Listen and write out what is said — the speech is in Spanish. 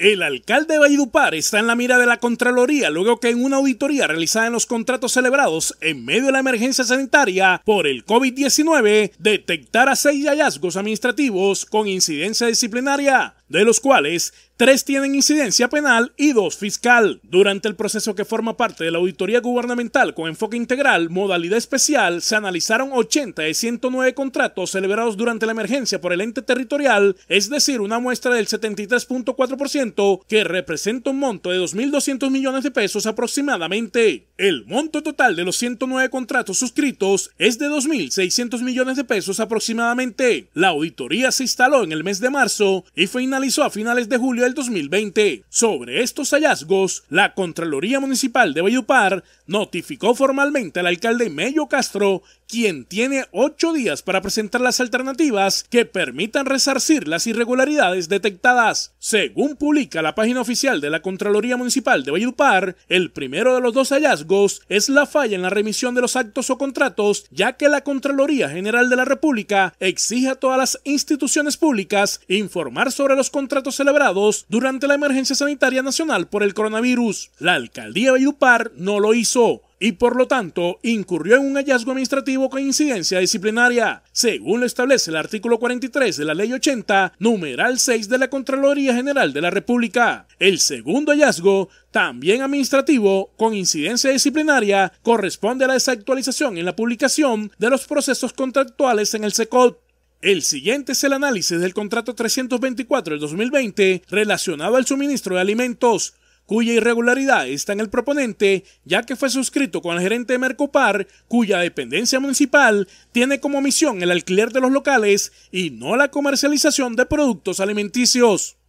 El alcalde de está en la mira de la Contraloría luego que en una auditoría realizada en los contratos celebrados en medio de la emergencia sanitaria por el COVID-19 detectara seis hallazgos administrativos con incidencia disciplinaria de los cuales tres tienen incidencia penal y dos fiscal. Durante el proceso que forma parte de la auditoría gubernamental con enfoque integral, modalidad especial, se analizaron 80 de 109 contratos celebrados durante la emergencia por el ente territorial, es decir, una muestra del 73.4% que representa un monto de 2.200 millones de pesos aproximadamente. El monto total de los 109 contratos suscritos es de 2.600 millones de pesos aproximadamente. La auditoría se instaló en el mes de marzo y fue inaugurada a finales de julio del 2020. Sobre estos hallazgos, la Contraloría Municipal de Valledupar notificó formalmente al alcalde Mello Castro, quien tiene ocho días para presentar las alternativas que permitan resarcir las irregularidades detectadas. Según publica la página oficial de la Contraloría Municipal de Valledupar, el primero de los dos hallazgos es la falla en la remisión de los actos o contratos, ya que la Contraloría General de la República exige a todas las instituciones públicas informar sobre los contratos celebrados durante la emergencia sanitaria nacional por el coronavirus. La alcaldía de Yupar no lo hizo y por lo tanto incurrió en un hallazgo administrativo con incidencia disciplinaria, según lo establece el artículo 43 de la Ley 80, numeral 6 de la Contraloría General de la República. El segundo hallazgo, también administrativo, con incidencia disciplinaria, corresponde a la desactualización en la publicación de los procesos contractuales en el SECOT. El siguiente es el análisis del contrato 324 del 2020 relacionado al suministro de alimentos, cuya irregularidad está en el proponente, ya que fue suscrito con el gerente de Mercopar, cuya dependencia municipal tiene como misión el alquiler de los locales y no la comercialización de productos alimenticios.